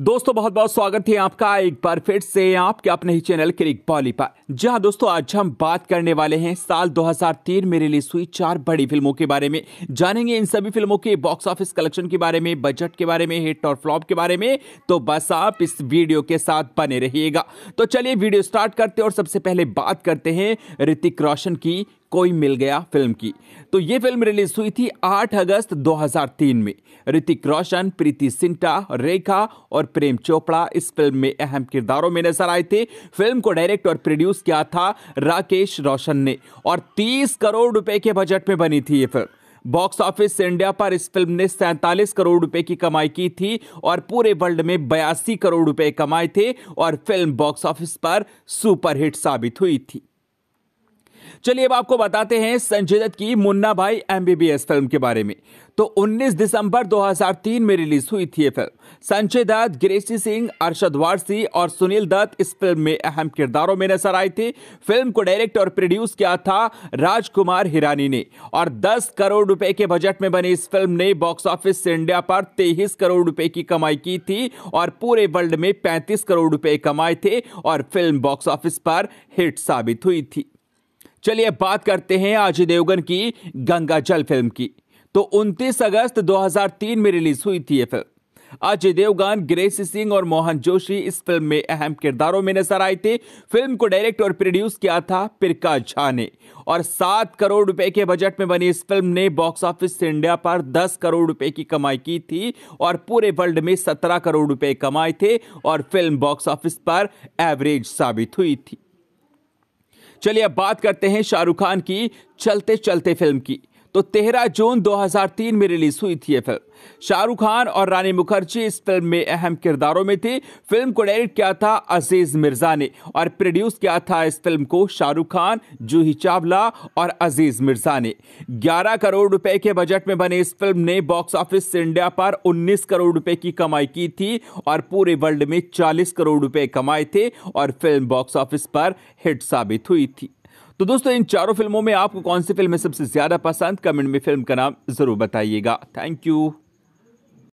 दोस्तों बहुत बहुत स्वागत है आपका एक बार फिर से आपके अपने ही चैनल क्रिक बॉली पर जहां दोस्तों आज हम बात करने वाले हैं साल 2003 में रिलीज हुई चार बड़ी फिल्मों के बारे में जानेंगे इन सभी फिल्मों के बॉक्स ऑफिस कलेक्शन के बारे में बजट के बारे में हिट और फ्लॉप के बारे में तो बस आप इस वीडियो के साथ बने रहिएगा तो चलिए वीडियो स्टार्ट करते और सबसे पहले बात करते हैं ऋतिक रोशन की कोई मिल गया फिल्म की तो ये फिल्म रिलीज हुई थी 8 अगस्त 2003 में ऋतिक रोशन प्रीति सिंटा रेखा और प्रेम चोपड़ा इस फिल्म में अहम किरदारों में नजर आए थे फिल्म को डायरेक्ट और प्रोड्यूस किया था राकेश रोशन ने और 30 करोड़ रुपए के बजट में बनी थी ये फिल्म बॉक्स ऑफिस इंडिया पर इस फिल्म ने सैंतालीस करोड़ रुपए की कमाई की थी और पूरे वर्ल्ड में बयासी करोड़ रुपए कमाए थे और फिल्म बॉक्स ऑफिस पर सुपरहिट साबित हुई थी चलिए अब आपको बताते हैं संजय दत्त की मुन्ना भाई एमबीबीएस फिल्म के बारे में तो 19 दिसंबर 2003 में रिलीज हुई थी ये फिल्म संजय दत्त गिरेशी सिंह अरशद वारसी और सुनील दत्त इस फिल्म में अहम किरदारों में नजर आए थे फिल्म को डायरेक्ट और प्रोड्यूस किया था राजकुमार हिरानी ने और 10 करोड़ रुपए के बजट में बनी इस फिल्म ने बॉक्स ऑफिस से इंडिया पर तेईस करोड़ रुपए की कमाई की थी और पूरे वर्ल्ड में पैंतीस करोड़ रुपए कमाए थे और फिल्म बॉक्स ऑफिस पर हिट साबित हुई थी चलिए बात करते हैं अजय देवगन की गंगा जल फिल्म की तो 29 अगस्त 2003 में रिलीज हुई थी ये फिल्म अजय देवगन ग्रेस सिंह और मोहन जोशी इस फिल्म में अहम किरदारों में नजर आए थे फिल्म को डायरेक्ट और प्रोड्यूस किया था पिरका झा ने और सात करोड़ रुपए के बजट में बनी इस फिल्म ने बॉक्स ऑफिस इंडिया पर दस करोड़ रुपए की कमाई की थी और पूरे वर्ल्ड में सत्रह करोड़ रुपए कमाए थे और फिल्म बॉक्स ऑफिस पर एवरेज साबित हुई थी चलिए अब बात करते हैं शाहरुख खान की चलते चलते फिल्म की तो 13 जून 2003 में रिलीज हुई थी ये फिल्म शाहरुख खान और रानी मुखर्जी इस फिल्म में अहम किरदारों में थे फिल्म को डायरेक्ट किया था अजीज मिर्जा ने और प्रोड्यूस किया था इस फिल्म को शाहरुख खान जूही चावला और अजीज मिर्जा ने 11 करोड़ रुपए के बजट में बने इस फिल्म ने बॉक्स ऑफिस से इंडिया पर 19 करोड़ रुपए की कमाई की थी और पूरे वर्ल्ड में चालीस करोड़ रुपए कमाए थे और फिल्म बॉक्स ऑफिस पर हिट साबित हुई थी तो दोस्तों इन चारों फिल्मों में आपको कौन सी फिल्म सबसे ज्यादा पसंद कमेंट में फिल्म का नाम जरूर बताइएगा थैंक यू